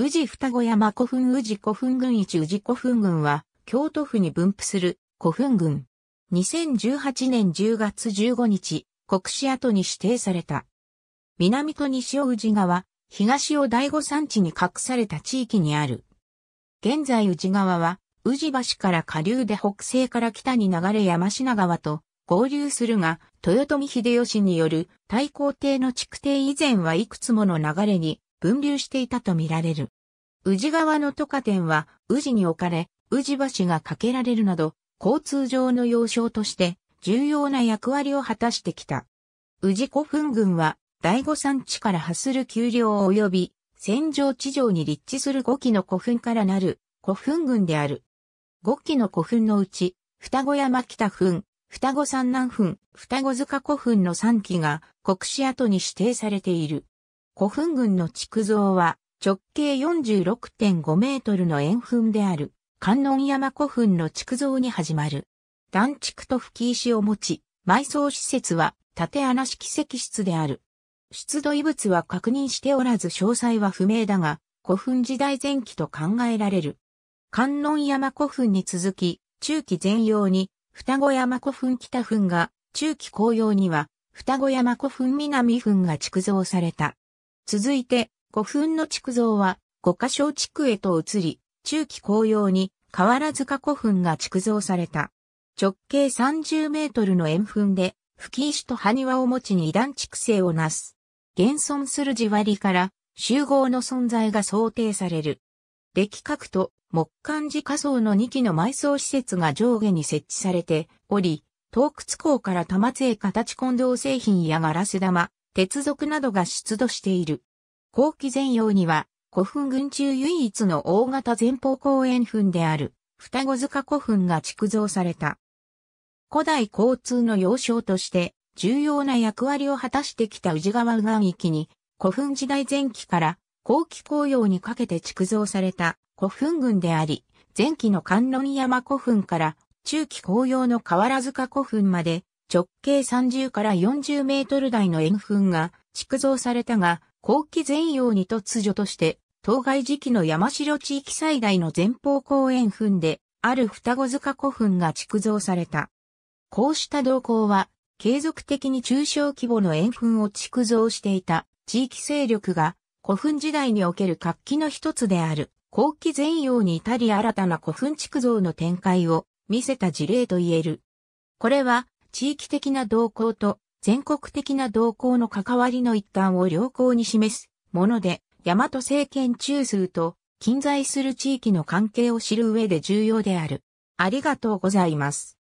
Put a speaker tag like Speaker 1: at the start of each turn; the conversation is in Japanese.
Speaker 1: 宇治双子山古墳宇治古墳群一宇治古墳群は、京都府に分布する古墳群。2018年10月15日、国史跡に指定された。南と西を宇治川、東を第五山地に隠された地域にある。現在宇治川は、宇治橋から下流で北西から北に流れ山品川と合流するが、豊臣秀吉による太閤帝の築堤以前はいくつもの流れに分流していたとみられる。宇治川の渡河店は宇治に置かれ、宇治橋が架けられるなど、交通上の要衝として重要な役割を果たしてきた。宇治古墳群は、第五山地から発する丘陵及び、戦場地上に立地する5基の古墳からなる古墳群である。5基の古墳のうち、双子山北墳、双子山南墳、双子塚古墳の3基が国史跡に指定されている。古墳群の築造は直径46.5メートルの円墳である観音山古墳の築造に始まる。断築と吹石を持ち、埋葬施設は縦穴式石室である。出土遺物は確認しておらず詳細は不明だが、古墳時代前期と考えられる。観音山古墳に続き、中期前用に、双子山古墳北墳が、中期紅葉には、双子山古墳南墳が築造された。続いて、古墳の築造は、五箇所地区へと移り、中期紅葉に、河原塚古墳が築造された。直径30メートルの円墳で、吹石と埴輪を持ち二段築成をなす。現存する地割りから、集合の存在が想定される。歴角と木管寺仮想の2基の埋葬施設が上下に設置されており、洞窟港から多摩津へ形混同製品やガラス玉、鉄属などが出土している。後期全容には、古墳群中唯一の大型前方後円墳である、双子塚古墳が築造された。古代交通の要衝として重要な役割を果たしてきた宇治川右岸域に古墳時代前期から後期紅葉にかけて築造された古墳群であり、前期の観音山古墳から中期紅葉の河原塚古墳まで直径30から40メートル台の円墳が築造されたが、後期全容に突如として、当該時期の山城地域最大の前方後円墳で、ある双子塚古墳が築造された。こうした動向は、継続的に中小規模の円墳を築造していた地域勢力が、古墳時代における活気の一つである、後期全容に至り新たな古墳築造の展開を見せた事例と言える。これは、地域的な動向と全国的な動向の関わりの一端を良好に示すもので、大和政権中枢と近在する地域の関係を知る上で重要である。ありがとうございます。